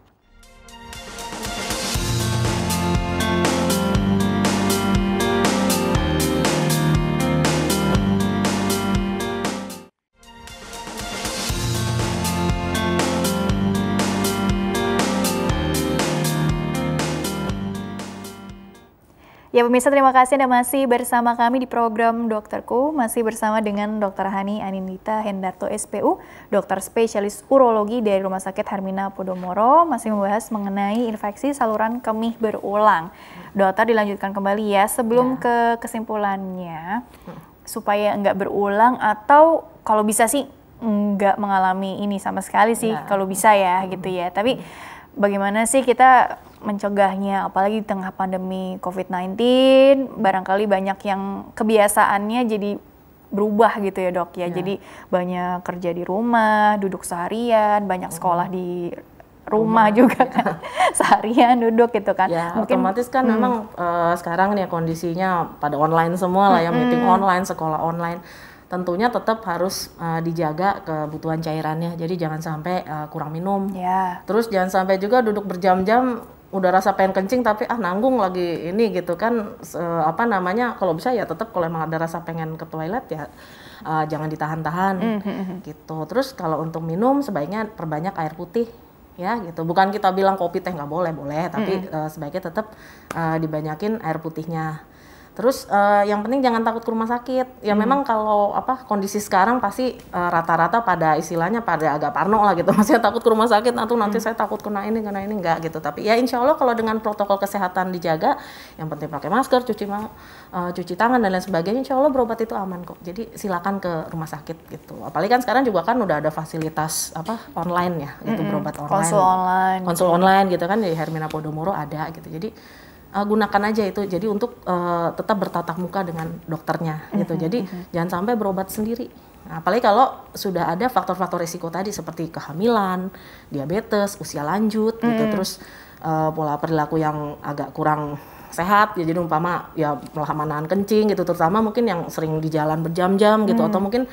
Ya pemirsa terima kasih Anda masih bersama kami di program Dokterku, masih bersama dengan Dr. Hani Anindita Hendarto SPU, dokter spesialis urologi dari Rumah Sakit Harmina Podomoro, masih membahas mengenai infeksi saluran kemih berulang. Dokter dilanjutkan kembali ya, sebelum ya. ke kesimpulannya, supaya enggak berulang atau kalau bisa sih enggak mengalami ini sama sekali sih, ya. kalau bisa ya gitu ya. Tapi hmm. bagaimana sih kita mencegahnya apalagi di tengah pandemi COVID-19 barangkali banyak yang kebiasaannya jadi berubah gitu ya dok ya. yeah. Jadi banyak kerja di rumah, duduk seharian, banyak sekolah di rumah, rumah juga iya. kan kan seharian duduk gitu kan. Ya, Mungkin, otomatis kan hmm. memang uh, sekarang nih ya kondisinya pada online semua lah ya, hmm. meeting online, sekolah online. Tentunya tetap harus uh, dijaga kebutuhan cairannya. Jadi jangan sampai uh, kurang minum. Ya. Terus jangan sampai juga duduk berjam-jam udah rasa pengen kencing tapi ah nanggung lagi ini gitu kan se, apa namanya kalau bisa ya tetap kalau emang ada rasa pengen ke toilet ya uh, jangan ditahan-tahan mm -hmm. gitu terus kalau untuk minum sebaiknya perbanyak air putih ya gitu bukan kita bilang kopi teh nggak boleh boleh tapi mm -hmm. uh, sebaiknya tetap uh, eh, dibanyakin air putihnya Terus uh, yang penting jangan takut ke rumah sakit. Ya hmm. memang kalau apa kondisi sekarang pasti eh, rata-rata uh, pada istilahnya pada agak parno lah gitu. masih takut ke rumah sakit, atau nanti hmm. saya takut kena ini, kena ini enggak gitu. Tapi ya insya Allah kalau dengan protokol kesehatan dijaga, yang penting pakai masker, cuci ma uh, cuci tangan dan lain sebagainya, insya Allah berobat itu aman kok. Jadi silakan ke rumah sakit gitu. Apalagi kan sekarang juga kan udah ada fasilitas apa online ya, gitu hmm. berobat online. Konsul online. Konsul gitu. online gitu kan di Hermina Podomoro ada gitu. Jadi uh, gunakan aja itu jadi untuk uh, tetap bertatap muka dengan dokternya gitu mm -hmm. jadi mm -hmm. jangan sampai berobat sendiri apalagi kalau sudah ada faktor-faktor risiko tadi seperti kehamilan diabetes usia lanjut mm. gitu mhm. terus uh, pola perilaku yang agak kurang sehat ya jadi umpama ya menahan kencing gitu terutama mungkin yang sering di jalan berjam-jam gitu hmm. atau mungkin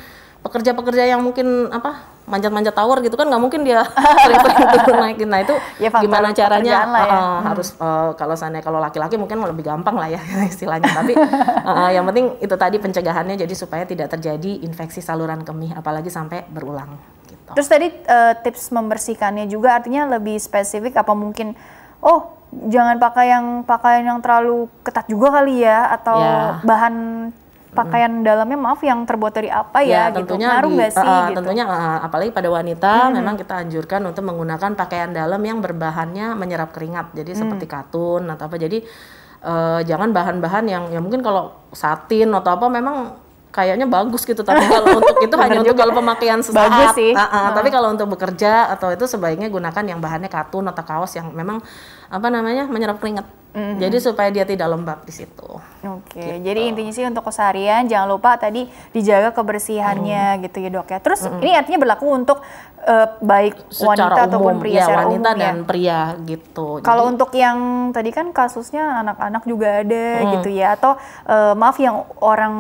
pekerja-pekerja yang mungkin apa manjat-manjat tower gitu kan nggak mungkin dia sering naikin nah itu ya, gimana caranya ya. Hmm. harus uh, kalau sana kalau laki-laki mungkin lebih gampang lah ya istilahnya tapi uh, yang penting itu tadi pencegahannya jadi supaya tidak terjadi infeksi saluran kemih apalagi sampai berulang gitu. terus tadi uh, tips membersihkannya juga artinya lebih spesifik apa mungkin oh jangan pakai yang pakaian yang terlalu ketat juga kali ya atau ya. bahan pakaian hmm. dalamnya maaf yang terbuat dari apa ya, ya gitu ngaruh nggak sih uh, gitu. tentunya uh, apalagi pada wanita hmm. memang kita anjurkan untuk menggunakan pakaian dalam yang berbahannya menyerap keringat jadi hmm. seperti katun atau apa jadi uh, jangan bahan-bahan yang ya mungkin kalau satin atau apa memang kayaknya bagus gitu tapi kalau untuk itu hanya untuk kalau pemakaian sesaat bagus sih. Uh -uh. tapi kalau untuk bekerja atau itu sebaiknya gunakan yang bahannya katun atau kaos yang memang apa namanya menyerap keringat mm-hmm. jadi supaya dia tidak lembab di situ oke okay. gitu. jadi intinya sih untuk keseharian jangan lupa tadi dijaga kebersihannya mm. gitu ya dok ya terus mm-hmm. ini artinya berlaku untuk uh, baik secara wanita umum, ataupun pria ya, secara wanita umum, dan ya. pria gitu. Kalau untuk yang tadi kan kasusnya anak-anak juga ada hmm. gitu ya atau uh, maaf yang orang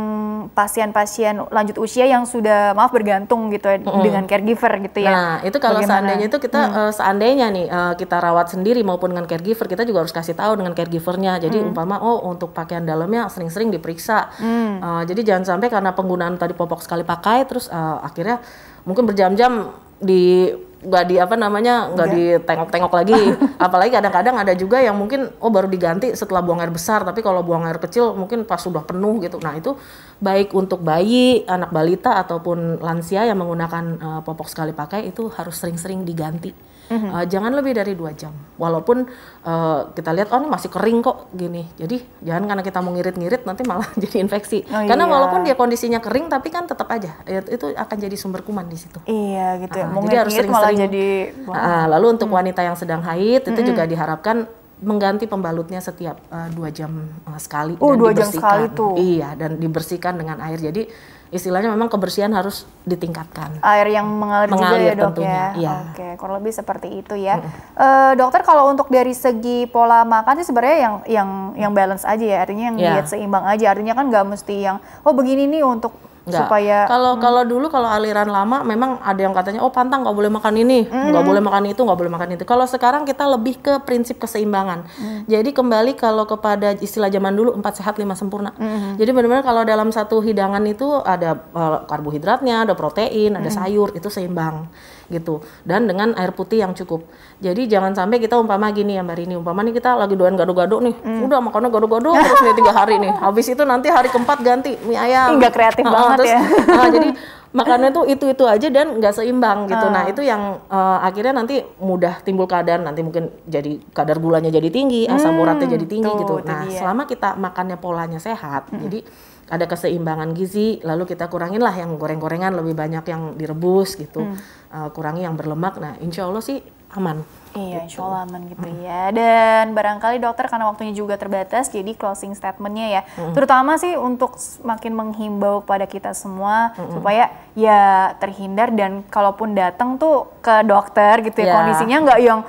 pasien-pasien lanjut usia yang sudah maaf bergantung gitu ya, hmm. dengan caregiver gitu ya. Nah, itu kalau Bagaimana? seandainya itu kita hmm. uh, seandainya nih uh, kita rawat sendiri maupun dengan caregiver kita juga harus kasih tahu dengan caregivernya. Jadi hmm. umpama oh untuk pakaian dalamnya sering-sering diperiksa. Hmm. Uh, jadi jangan sampai karena penggunaan tadi popok sekali pakai terus uh, akhirnya mungkin berjam-jam di nggak di apa namanya nggak ditengok-tengok lagi apalagi kadang-kadang ada juga yang mungkin oh baru diganti setelah buang air besar tapi kalau buang air kecil mungkin pas sudah penuh gitu nah itu baik untuk bayi anak balita ataupun lansia yang menggunakan uh, popok sekali pakai itu harus sering-sering diganti Mm-hmm. Uh, jangan lebih dari dua jam. Walaupun uh, kita lihat oh ini masih kering kok gini. Jadi jangan karena kita mau ngirit-ngirit nanti malah jadi infeksi. Oh, karena iya. walaupun dia kondisinya kering tapi kan tetap aja ya, itu akan jadi sumber kuman di situ. Iya gitu ya. Uh, jadi harus sering-sering. Jadi... Uh, lalu untuk hmm. wanita yang sedang haid itu hmm. juga diharapkan mengganti pembalutnya setiap uh, dua jam sekali oh, dan dua dibersihkan. jam sekali tuh. Iya, dan dibersihkan dengan air. Jadi istilahnya memang kebersihan harus ditingkatkan. Air yang mengalir, mengalir juga ya dok tentunya. ya. ya. Oke, okay, kurang lebih seperti itu ya. Hmm. Uh, dokter kalau untuk dari segi pola makan sih sebenarnya yang yang yang balance aja ya, artinya yang ya. diet seimbang aja. Artinya kan nggak mesti yang oh begini nih untuk Nggak. supaya kalau hmm. kalau dulu kalau aliran lama memang ada yang katanya oh pantang nggak boleh makan ini hmm. nggak -hmm. boleh makan itu nggak boleh makan itu kalau sekarang kita lebih ke prinsip keseimbangan mm. jadi kembali kalau kepada istilah zaman dulu empat sehat lima sempurna -hmm. jadi benar-benar kalau dalam satu hidangan itu ada eh, karbohidratnya ada protein ada -hmm. sayur itu seimbang gitu dan dengan air putih yang cukup jadi jangan sampai kita umpama gini ya mbak Rini umpama nih kita lagi doan gado-gado nih hmm. udah makannya gado-gado terus nih tiga hari nih habis itu nanti hari keempat ganti mie ayam nggak kreatif nah, banget terus, ya nah, jadi makannya tuh itu itu aja dan nggak seimbang gitu hmm. nah itu yang uh, akhirnya nanti mudah timbul kadar nanti mungkin jadi kadar gulanya jadi tinggi asam hmm, uratnya jadi tinggi tuh, gitu nah iya. selama kita makannya polanya sehat hmm. jadi ada keseimbangan gizi lalu kita kurangin lah yang goreng-gorengan lebih banyak yang direbus gitu hmm uh, kurangi yang berlemak. Nah, insya Allah sih aman. Iya, gitu. insya Allah gitu. aman gitu mm. ya. Dan barangkali dokter karena waktunya juga terbatas, jadi closing statementnya ya. Hmm. Terutama sih untuk makin menghimbau kepada kita semua hmm. supaya ya terhindar dan kalaupun datang tuh ke dokter gitu ya, yeah. kondisinya nggak yang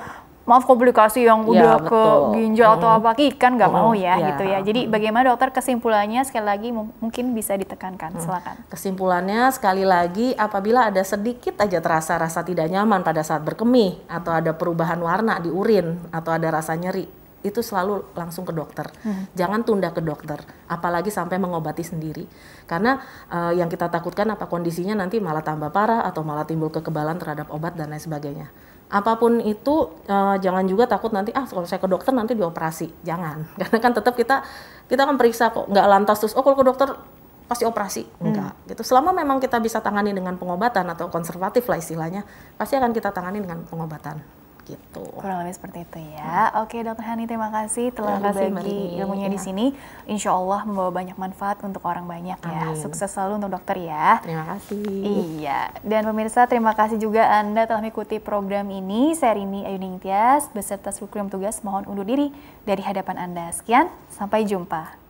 maaf komplikasi yang ya, udah ya, ke ginjal atau apa kan nggak mau ya, ya gitu ya. Jadi bagaimana dokter kesimpulannya sekali lagi mungkin bisa ditekankan, hmm. silakan. Kesimpulannya sekali lagi apabila ada sedikit aja terasa rasa tidak nyaman pada saat berkemih atau ada perubahan warna di urin atau ada rasa nyeri itu selalu langsung ke dokter. Hmm. Jangan tunda ke dokter, apalagi sampai mengobati sendiri. Karena uh, yang kita takutkan apa kondisinya nanti malah tambah parah atau malah timbul kekebalan terhadap obat dan lain sebagainya apapun itu uh, jangan juga takut nanti ah kalau saya ke dokter nanti dioperasi jangan karena kan tetap kita kita akan periksa kok nggak lantas terus oh kalau ke dokter pasti operasi enggak hmm. gitu selama memang kita bisa tangani dengan pengobatan atau konservatif lah istilahnya pasti akan kita tangani dengan pengobatan gitu. Kurang lebih seperti itu ya. Hmm. Oke, Dokter Hani terima kasih telah terima kasih, berbagi ilmunya ya. di iya. sini. Insya Allah membawa banyak manfaat untuk orang banyak ya. Amin. ya. Sukses selalu untuk dokter ya. Terima kasih. Iya. Dan pemirsa terima kasih juga Anda telah mengikuti program ini. Saya Rini Ayuning Tias beserta seluruh tugas mohon undur diri dari hadapan Anda. Sekian, sampai jumpa.